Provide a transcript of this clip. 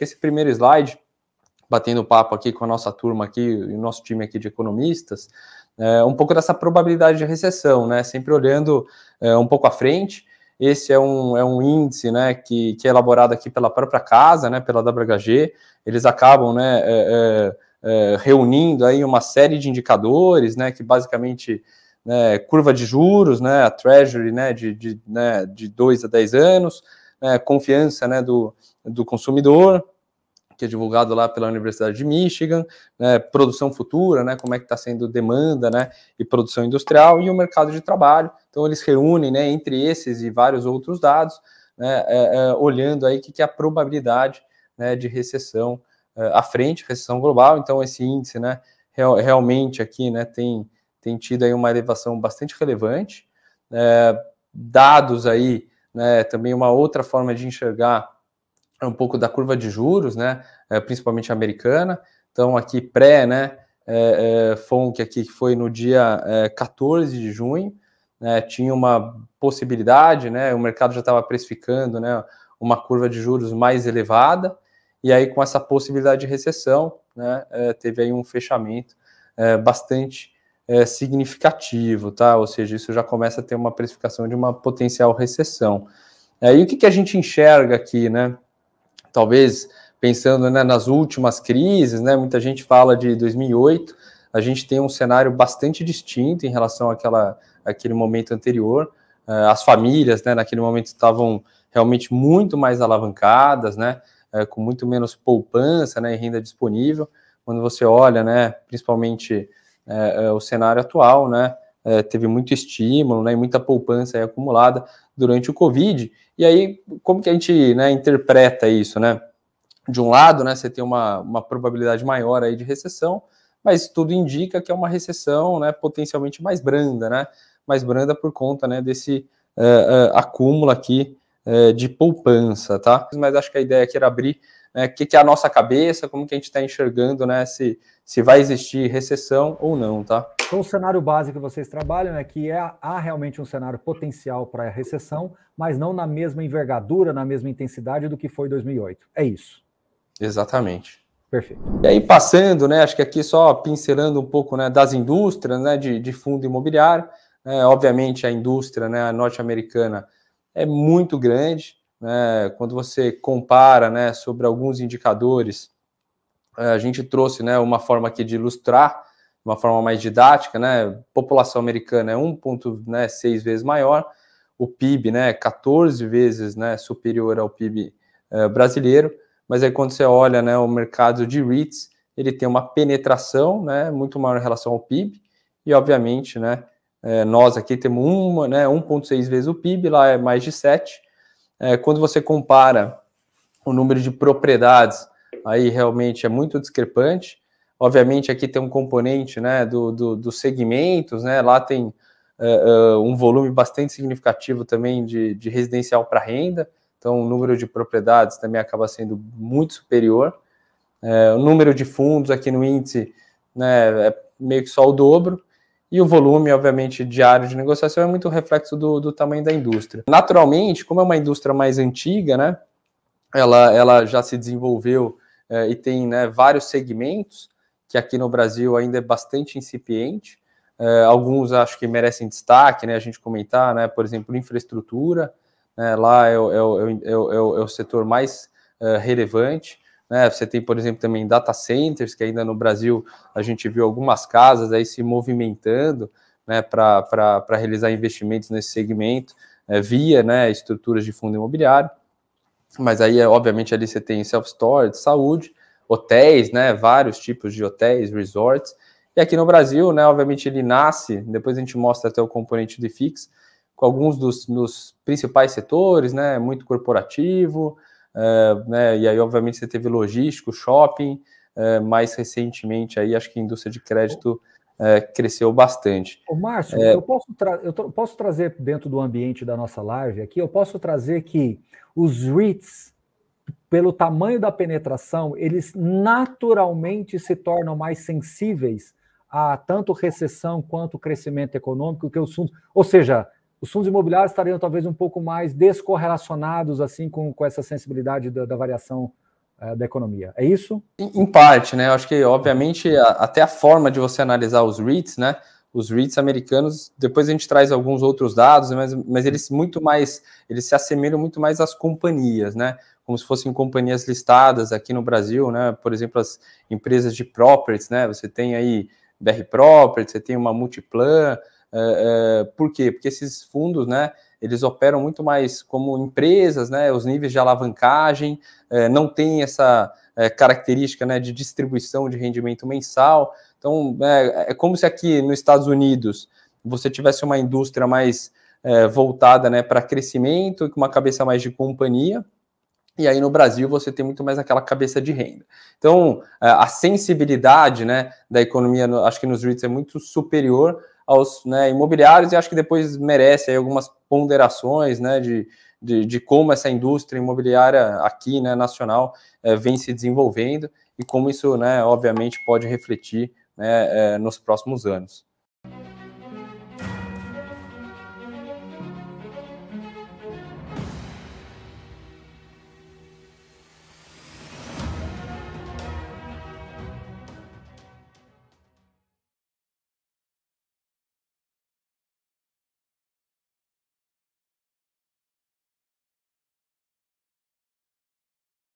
que esse primeiro slide, batendo papo aqui com a nossa turma aqui, o nosso time aqui de economistas, é um pouco dessa probabilidade de recessão, né? Sempre olhando é, um pouco à frente. Esse é um, é um índice né, que, que é elaborado aqui pela própria casa, né, pela WHG. Eles acabam né, é, é, é, reunindo aí uma série de indicadores, né, que basicamente né, curva de juros, né, a Treasury né, de, de, né, de 2 a 10 anos, é, confiança né, do, do consumidor, que é divulgado lá pela Universidade de Michigan, né, produção futura, né, como é que está sendo demanda né, e produção industrial, e o mercado de trabalho. Então, eles reúnem né, entre esses e vários outros dados, né, é, é, olhando aí o que, que é a probabilidade né, de recessão é, à frente, recessão global. Então, esse índice né, real, realmente aqui né, tem, tem tido aí uma elevação bastante relevante. É, dados aí né, também uma outra forma de enxergar é um pouco da curva de juros, né, é, principalmente americana. Então, aqui pré, né, é, é, FONC aqui que foi no dia é, 14 de junho, né, tinha uma possibilidade, né, o mercado já estava precificando, né, uma curva de juros mais elevada, e aí com essa possibilidade de recessão, né, é, teve aí um fechamento bastante é, significativo, tá? Ou seja, isso já começa a ter uma precificação de uma potencial recessão. É, e o que, que a gente enxerga aqui, né? Talvez pensando né, nas últimas crises, né? Muita gente fala de 2008, a gente tem um cenário bastante distinto em relação àquela, àquele momento anterior. É, as famílias, né, naquele momento estavam realmente muito mais alavancadas, né? É, com muito menos poupança né, e renda disponível. Quando você olha, né, principalmente é, é, o cenário atual, né? É, teve muito estímulo né, e muita poupança acumulada durante o Covid. E aí, como que a gente né, interpreta isso? Né? De um lado, né, você tem uma, uma probabilidade maior aí de recessão, mas tudo indica que é uma recessão né, potencialmente mais branda, né? mais branda por conta né, desse uh, uh, acúmulo aqui uh, de poupança. Tá? Mas acho que a ideia aqui era abrir né, o que, que, é a nossa cabeça, como que a gente está enxergando, né, se, se vai existir recessão ou não, tá? Então, o cenário base que vocês trabalham é que é, há realmente um cenário potencial para a recessão, mas não na mesma envergadura, na mesma intensidade do que foi 2008. É isso. Exatamente. Perfeito. E aí, passando, né, acho que aqui só pincelando um pouco né, das indústrias né, de, de fundo imobiliário, né, obviamente a indústria né, norte-americana é muito grande, né, quando você compara né, sobre alguns indicadores, é, a gente trouxe né, uma forma aqui de ilustrar, uma forma mais didática, né, população americana é 1,6 né, vezes maior, o PIB né, 14 vezes né, superior ao PIB é, brasileiro, mas aí quando você olha né, o mercado de REITs, ele tem uma penetração né, muito maior em relação ao PIB, e obviamente né, é, nós aqui temos uma, né, 1,6 vezes o PIB, lá é mais de 7, é, quando você compara o número de propriedades, aí realmente é muito discrepante. Obviamente, aqui tem um componente né, do, do, dos segmentos, né, lá tem é, é, um volume bastante significativo também de, de residencial para renda, então o número de propriedades também acaba sendo muito superior. É, o número de fundos aqui no índice né, é meio que só o dobro. E o volume, obviamente, diário de negociação é muito reflexo do, do tamanho da indústria. Naturalmente, como é uma indústria mais antiga, né, ela, ela já se desenvolveu é, e tem né, vários segmentos, que aqui no Brasil ainda é bastante incipiente. É, alguns acho que merecem destaque, né, a gente comentar, né, por exemplo, infraestrutura, né, lá é é, é, é, o, é o setor mais eh, relevante. Né? Você tem, por exemplo, também data centers, que ainda no Brasil a gente viu algumas casas aí se movimentando né, para realizar investimentos nesse segmento é, via né, estruturas de fundo imobiliário. Mas aí, é, obviamente, ali você tem self-storage, saúde, hotéis, né, vários tipos de hotéis, resorts. E aqui no Brasil, né, obviamente, ele nasce, depois a gente mostra até o componente de fix, com alguns dos, dos principais setores, né, muito corporativo, eh, né? E aí, obviamente, você teve logístico, shopping, eh, mais recentemente aí, acho que a indústria de crédito eh, cresceu bastante. Ô, Márcio, eu, posso eu posso trazer dentro do ambiente da nossa live aqui, eu posso trazer que os REITs, pelo tamanho da penetração, eles naturalmente se tornam mais sensíveis a tanto recessão quanto crescimento econômico que é os fundos, ou seja, os fundos imobiliários estariam talvez um pouco mais descorrelacionados assim com, com essa sensibilidade da, da variação eh, da economia. É isso? Em, em, parte, né? Eu acho que, obviamente, a, até a forma de você analisar os REITs, né? Os REITs americanos, depois a gente traz alguns outros dados, mas, mas eles muito mais, eles se assemelham muito mais às companhias, né? Como se fossem companhias listadas aqui no Brasil, né? Por exemplo, as empresas de properties, né? Você tem aí BR Properties, você tem uma Multiplan, é, é, por quê? Porque esses fundos, né, eles operam muito mais como empresas, né, os níveis de alavancagem uh, não tem essa característica né, de distribuição de rendimento mensal. Então, é, é, como se aqui nos Estados Unidos você tivesse uma indústria mais voltada né, para crescimento, com uma cabeça mais de companhia, e aí no Brasil você tem muito mais aquela cabeça de renda. Então, a sensibilidade né, da economia, acho que nos REITs é muito superior aos né, imobiliários e acho que depois merece algumas ponderações né, de, de, de, como essa indústria imobiliária aqui, né, nacional, é, vem se desenvolvendo e como isso, né, obviamente, pode refletir né, é, nos próximos anos.